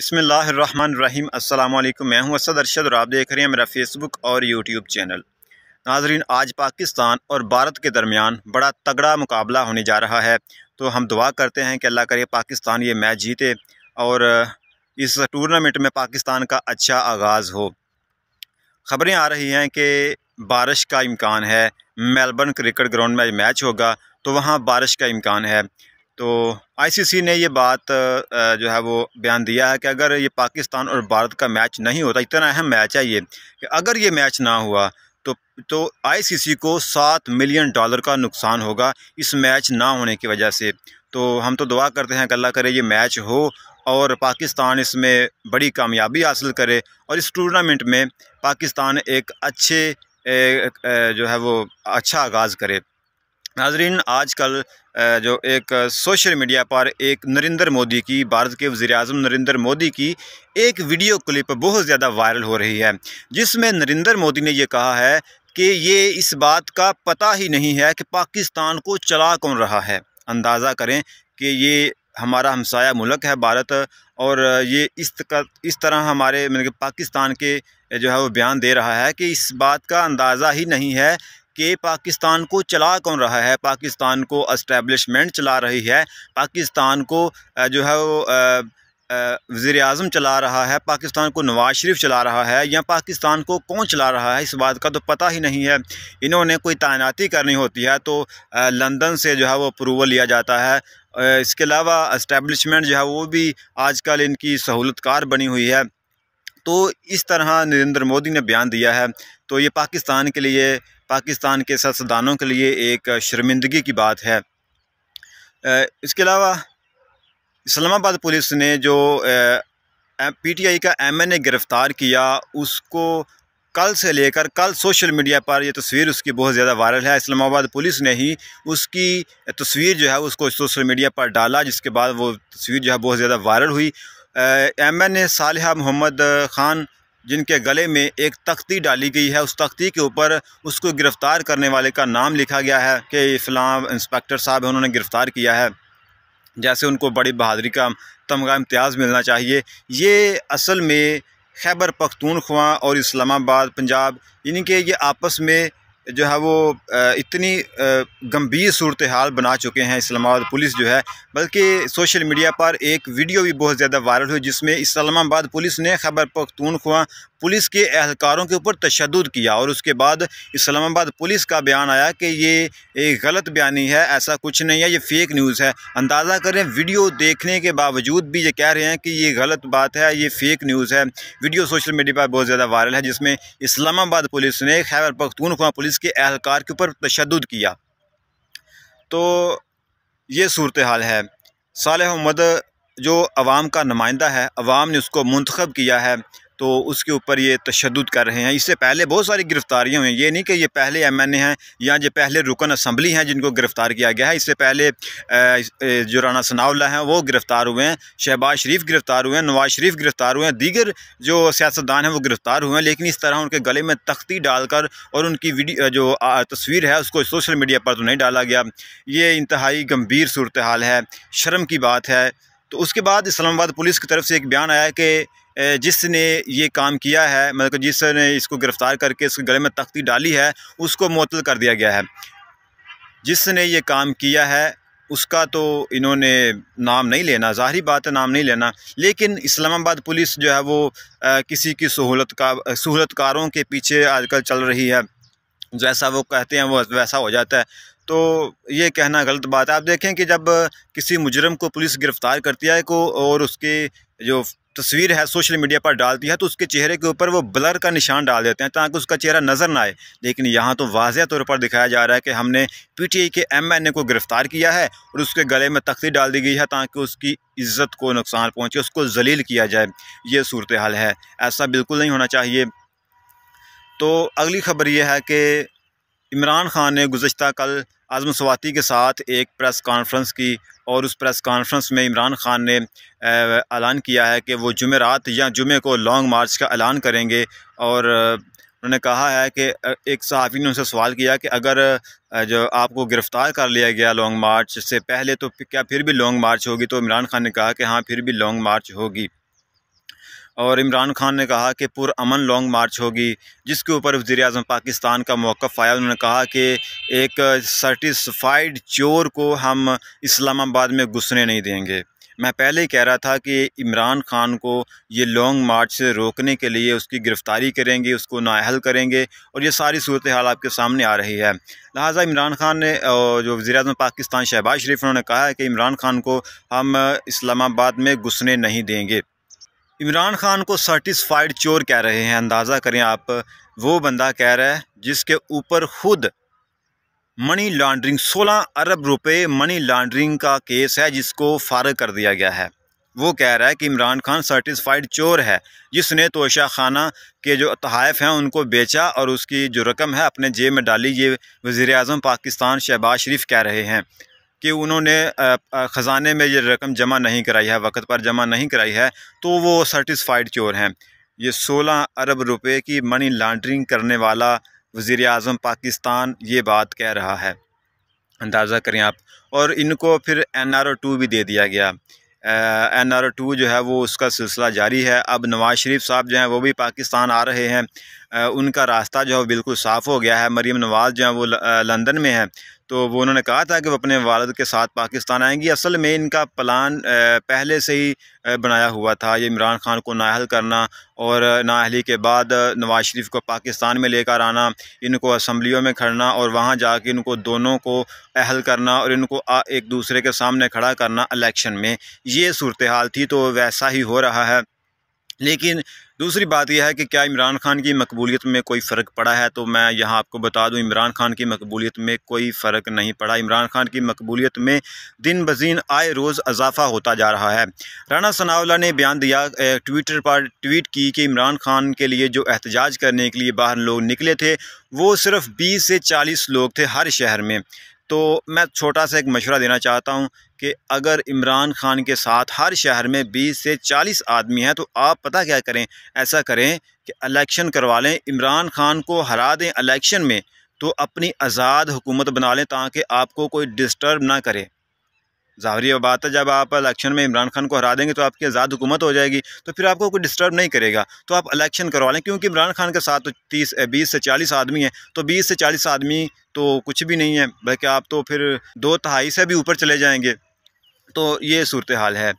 बिसमीम् अल्लाम मैं हूं असद अरशद और आप देख रहे हैं मेरा फ़ेसबुक और यूट्यूब चैनल नाजरीन आज पाकिस्तान और भारत के दरमियान बड़ा तगड़ा मुकाबला होने जा रहा है तो हम दुआ करते हैं कि अल्लाह करे पाकिस्तान ये मैच जीते और इस टूर्नामेंट में पाकिस्तान का अच्छा आगाज़ हो खबरें आ रही हैं कि बारिश का इम्कान है मेलबर्न क्रिकेट ग्राउंड में मैच होगा तो वहाँ बारिश का इम्कान है तो आईसीसी ने ये बात जो है वो बयान दिया है कि अगर ये पाकिस्तान और भारत का मैच नहीं होता इतना अहम मैच है ये कि अगर ये मैच ना हुआ तो तो आईसीसी को सात मिलियन डॉलर का नुकसान होगा इस मैच ना होने की वजह से तो हम तो दुआ करते हैं कल्ला अल्लाह करे ये मैच हो और पाकिस्तान इसमें बड़ी कामयाबी हासिल करे और इस टूर्नामेंट में पाकिस्तान एक अच्छे ए, ए, जो है वो अच्छा आगाज़ करे नाजरीन आजकल जो एक सोशल मीडिया पर एक नरेंद्र मोदी की भारत के वज़ी अजम नरेंद्र मोदी की एक वीडियो क्लिप बहुत ज़्यादा वायरल हो रही है जिसमें नरेंद्र मोदी ने यह कहा है कि ये इस बात का पता ही नहीं है कि पाकिस्तान को चला कौन रहा है अंदाज़ा करें कि ये हमारा हमसाया मुल्क है भारत और ये इस इस तरह हमारे मतलब पाकिस्तान के जो है वो बयान दे रहा है कि इस बात का अंदाज़ा ही नहीं है कि पाकिस्तान को चला कौन रहा है पाकिस्तान को इस्टेबलिशमेंट चला रही है पाकिस्तान को जो है वो वज़ी अजम चला रहा है पाकिस्तान को नवाज शरीफ चला रहा है या पाकिस्तान को कौन चला रहा है इस बात का तो पता ही नहीं है इन्होंने कोई तैनाती करनी होती है तो लंदन से जो है वो अप्रूवल लिया जाता है इसके अलावा इस्टेबलिशमेंट जो है वो भी आजकल इनकी सहूलतकार बनी हुई है तो इस तरह नरेंद्र मोदी ने बयान दिया है तो ये पाकिस्तान के लिए पाकिस्तान के सियासतदानों के लिए एक शर्मिंदगी की बात है इसके अलावा इस्लामाबाद पुलिस ने जो पी टी आई का एम एन ए गिरफ़्तार किया उसको कल से लेकर कल सोशल मीडिया पर यह तस्वीर उसकी बहुत ज़्यादा वायरल है इस्लामाबाद पुलिस ने ही उसकी तस्वीर जो है उसको सोशल मीडिया पर डाला जिसके बाद वो तस्वीर जो है बहुत ज़्यादा वायरल हुई एम एन ए साल मोहम्मद ख़ान जिनके गले में एक तख्ती डाली गई है उस तख्ती के ऊपर उसको गिरफ़्तार करने वाले का नाम लिखा गया है कि फ़लाँ इंस्पेक्टर साहब हैं उन्होंने गिरफ़्तार किया है जैसे उनको बड़ी बहादरी का तमगा इम्तियाज़ मिलना चाहिए ये असल में खैबर पख्तूनख्वा और इस्लामाबाद पंजाब इनके ये आपस में जो है वो इतनी गंभीर सूरत हाल बना चुके हैं इस्लामाबाद पुलिस जो है बल्कि सोशल मीडिया पर एक वीडियो भी बहुत ज़्यादा वायरल हुई जिसमें इस्लामाबाद पुलिस ने खैबर पख्तूनख्वा पुलिस के एहलकारों के ऊपर तशद किया और उसके बाद इस्लामाबाद पुलिस का बयान आया कि ये एक गलत बयानी है ऐसा कुछ नहीं है ये फेक न्यूज़ है अंदाज़ा करें वीडियो देखने के बावजूद भी ये कह रहे हैं कि ये गलत बात है ये फेक न्यूज़ है वीडियो सोशल मीडिया पर बहुत ज़्यादा वायरल है जिसमें इस्लामाबाद पुलिस ने खैबर पख्तूनख्वा पुलिस के अहलकार के ऊपर तशद किया तो ये सूरत हाल है साल मोहम्मद जो अवाम का नुमाइंदा है अवाम ने उसको मंतखब किया है तो उसके ऊपर ये तशद कर रहे हैं इससे पहले बहुत सारी गिरफ़्तारियाँ हुई हैं ये नहीं कि ये पहले एम एन ए हैं या जो पहले रुकन असम्बली हैं जिनको गिरफ़्तार किया गया है इससे पहले जो राना सनाउल्ला हैं वो गिरफ़्तार हुए हैं शहबाज शरीफ गिरफ़्तार हुए हैं नवाज शरीफ गिरफ़्तार हुए हैं दीगर जो सियासतदान हैं वो गिरफ़्तार हुए हैं लेकिन इस तरह उनके गले में तख्ती डालकर और उनकी वीडियो जो तस्वीर है उसको सोशल मीडिया पर तो नहीं डाला गया ये इंतहाई गंभीर सूरत हाल है शर्म की बात है तो उसके बाद इस्लामाबाद पुलिस की तरफ से एक बयान आया कि जिसने ये काम किया है मतलब जिसने इसको गिरफ़्तार करके इसके गले में तख्ती डाली है उसको मुतल कर दिया गया है जिसने ये काम किया है उसका तो इन्होंने नाम नहीं लेना ज़ाहरी बात है नाम नहीं लेना लेकिन इस्लामाबाद पुलिस जो है वो आ, किसी की सहूलत का सहूलतकारों के पीछे आजकल चल रही है जैसा वो कहते हैं वो वैसा हो जाता है तो ये कहना गलत बात है आप देखें कि जब किसी मुजरम को पुलिस गिरफ़्तार करती है को और उसके जो तस्वीर है सोशल मीडिया पर डालती है तो उसके चेहरे के ऊपर वो ब्लर का निशान डाल देते हैं ताकि उसका चेहरा नज़र ना आए लेकिन यहाँ तो वाजह तौर पर दिखाया जा रहा है कि हमने पीटीआई के एमएनए को गिरफ़्तार किया है और उसके गले में तख्ती डाल दी गई है ताकि उसकी इज़्ज़त को नुकसान पहुँचे उसको जलील किया जाए ये सूरत हाल है ऐसा बिल्कुल नहीं होना चाहिए तो अगली खबर यह है कि इमरान खान ने गुज्त कल आज़म स्वाति के साथ एक प्रेस कॉन्फ्रेंस की और उस प्रेस कॉन्फ्रेंस में इमरान खान ने ऐलान किया है कि वो जुमेरात या जुमे को लॉन्ग मार्च का ऐलान करेंगे और उन्होंने कहा है कि एक सहाफ़ी ने उनसे सवाल किया कि अगर जो आपको गिरफ़्तार कर लिया गया लॉन्ग मार्च से पहले तो क्या फिर भी लॉन्ग मार्च होगी तो इमरान खान ने कहा कि हाँ फिर भी लॉन्ग मार्च होगी और इमरान खान ने कहा कि पुरान लॉन्ग मार्च होगी जिसके ऊपर वज़ी अजम पाकिस्तान का मौक़ आया उन्होंने कहा कि एक सर्टिसफाइड चोर को हम इस्लामाबाद में घुसने नहीं देंगे मैं पहले ही कह रहा था कि इमरान खान को ये लॉन्ग मार्च से रोकने के लिए उसकी गिरफ़्तारी करेंगे उसको नाहल करेंगे और ये सारी सूरत हाल आपके सामने आ रही है लिहाजा इमरान खान ने जो वज़ी अजम पाकिस्तान शहबाज शरीफ उन्होंने कहा है कि इमरान खान को हम इस्लामाबाद में घुसने नहीं देंगे इमरान खान को सर्टिसफाइड चोर कह रहे हैं अंदाज़ा करें आप वो बंदा कह रहा है जिसके ऊपर खुद मनी लॉन्ड्रिंग 16 अरब रुपए मनी लॉन्ड्रिंग का केस है जिसको फारग कर दिया गया है वो कह रहा है कि इमरान खान सर्टिसफाइड चोर है जिसने तोशा खाना के जो तहफ़ हैं उनको बेचा और उसकी जो रकम है अपने जेब में डाली ये वज़ी अजम पाकिस्तान शहबाज शरीफ कह रहे हैं कि उन्होंने ख़ज़ाने में ये रकम जमा नहीं कराई है वक्त पर जमा नहीं कराई है तो वो सर्टिस्फाइड चोर हैं ये सोलह अरब रुपए की मनी लॉन्ड्रिंग करने वाला वज़ी अजम पाकिस्तान ये बात कह रहा है अंदाज़ा करें आप और इनको फिर एन आर ओ टू भी दे दिया गया एन आर ओ टू जो है वो उसका सिलसिला जारी है अब नवाज़ शरीफ साहब जो हैं वो भी पाकिस्तान आ रहे हैं उनका रास्ता जो है बिल्कुल साफ़ हो गया है मरीम नवाज़ जो है वो लंदन में है तो वो उन्होंने कहा था कि वो अपने वालद के साथ पाकिस्तान आएंगी असल में इनका प्लान पहले से ही बनाया हुआ था ये इमरान खान को नाहल करना और नाहली के बाद नवाज शरीफ को पाकिस्तान में लेकर आना इनको असम्बलियों में खड़ना और वहाँ जाके इनको दोनों को अहल करना और इनको एक दूसरे के सामने खड़ा करना इलेक्शन में ये सूरत हाल थी तो वैसा ही हो रहा है लेकिन दूसरी बात यह है कि क्या इमरान खान की मकबूलियत में कोई फ़र्क पड़ा है तो मैं यहाँ आपको बता दूँ इमरान खान की मकबूलियत में कोई फ़र्क नहीं पड़ा इमरान खान की मकबूलियत में दिन बजीन आए रोज़ अजाफा होता जा रहा है राना सनावला ने बयान दिया ट्विटर पर ट्वीट की कि इमरान खान के लिए जो एहतजाज करने के लिए बाहर लोग निकले थे वो सिर्फ बीस से चालीस लोग थे हर शहर में तो मैं छोटा सा एक मशवरा देना चाहता हूँ कि अगर इमरान खान के साथ हर शहर में 20 से 40 आदमी हैं तो आप पता क्या करें ऐसा करें कि इलेक्शन करवा लें इमरान खान को हरा दें इलेक्शन में तो अपनी आज़ाद हुकूमत बना लें ताकि आपको कोई डिस्टर्ब ना करे ज़ाहरी बात है जब आप इलेक्शन में इमरान खान को हरा देंगे तो आपकी आज़ाद हुकूमत हो जाएगी तो फिर आपको कोई डिस्टर्ब नहीं करेगा तो आप इलेक्शन करवा लें क्योंकि इमरान खान के साथ तो तीस बीस से चालीस आदमी हैं तो बीस से चालीस आदमी तो कुछ भी नहीं है बल्कि आप तो फिर दो तहाई से भी ऊपर चले जाएंगे तो ये सूरत हाल है